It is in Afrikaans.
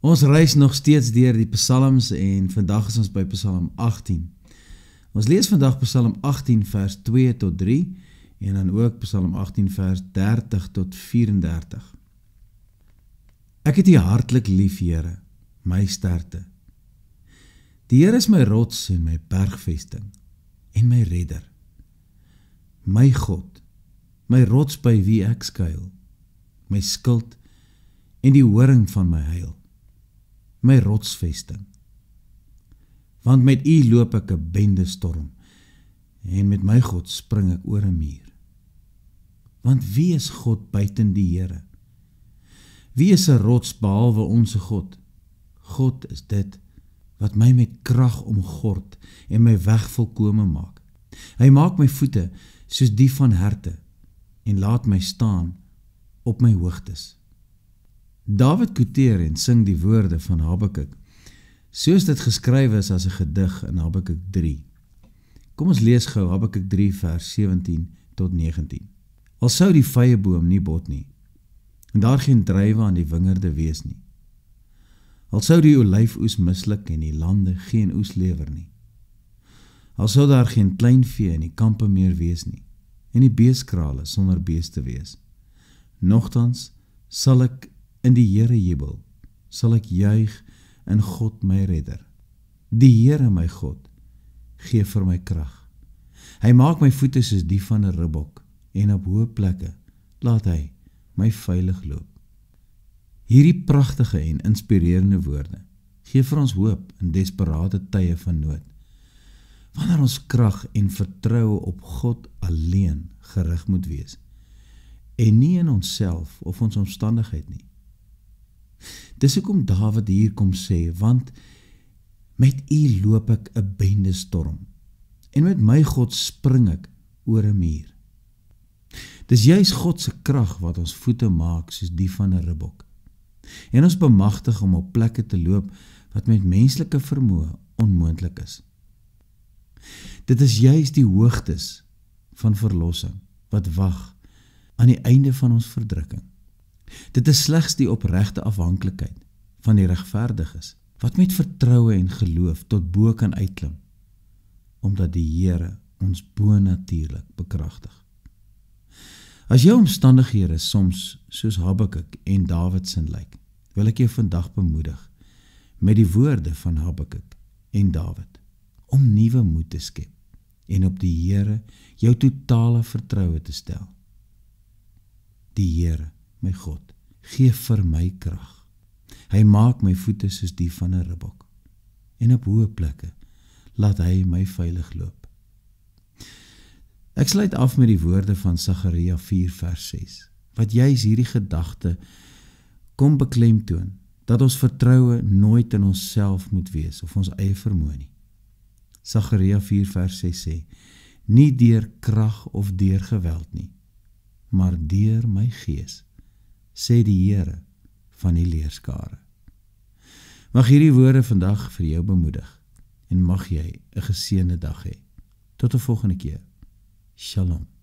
Ons reis nog steeds deur die psalms en vandag is ons by psalm 18. Ons lees vandag psalm 18 vers 2 tot 3 en dan ook psalm 18 vers 30 tot 34. Ek het U hartlik lief, Here, my sterkte. Die Here is my rots en my bergvesting en my redder. My God, my rots by wie ek skuil, my skild en die horing van my heil my rotsvesting. Want met U loop ek 'n bende storm en met my God spring ek oor 'n muur. Want wie is God buiten die Here? Wie is 'n rots behalwe onsse God? God is dit wat my met krag omgord en my weg volkome maak. Hy maak my voete soos die van herte en laat my staan op my hoogtes. David koteer en sing die woorde van Habakkuk, soos dit geskryf is as een gedig in Habakkuk 3. Kom ons lees gauw Habakkuk 3 vers 17 tot 19. Al sou die vijeboom nie bot nie, en daar geen drijwe aan die wingerde wees nie. Al sou die olijf oes mislik en die lande geen oes lever nie. Al sou daar geen kleinvee in die kampe meer wees nie, en die beeskrale sonder bees te wees. Nochtans sal ek in die Here jubel, sal ek juig in God my redder. Die Here my God gee vir my krag. Hy maak my voete soos die van 'n ribbok en op hoë plekke laat hy my veilig loop. Hierdie pragtige en inspirerende woorde gee vir ons hoop in desperate tye van nood. Wanneer ons krag en vertroue op God alleen gerig moet wees en nie in onsself of ons omstandighede nie. Dis hoekom Dawid hier kom sê want met U loop ek 'n bendestorm en met my God spring ek oor 'n muur. Dis juis God se krag wat ons voete maak soos die van 'n ribbok. En ons bemagtig om op plekke te loop wat met menslike vermoë onmoontlik is. Dit is juis die hoogtes van verlossing wat wag aan die einde van ons verdrukking. Dit is slegs die oprechte afhankelijkheid van die rechtvaardig is, wat met vertrouwe en geloof tot boe kan uitklim, omdat die Heere ons boe natuurlijk bekrachtig. As jou omstandighere soms soos Habakkuk en Davidson lyk, wil ek jou vandag bemoedig met die woorde van Habakkuk en David om nieuwe moed te skep en op die Heere jou totale vertrouwe te stel. Die Heere my God, gee vir my krag. Hy maak my voete soos die van 'n ribbok en op hoë plekke laat hy my veilig loop. Ek sluit af met die woorde van Sagaria 4 vers 6. Wat jy is hierdie gedagte kom beklemtoon dat ons vertroue nooit in onsself moet wees of ons eie vermoë nie. Sagaria 4 vers 6 sê: Nie deur krag of deur geweld nie, maar deur my gees, sê die Here van die leerskare. Mag hierdie woorde vandag vir jou bemoedig en mag jy 'n geseënde dag hê. Tot 'n volgende keer. Shalom.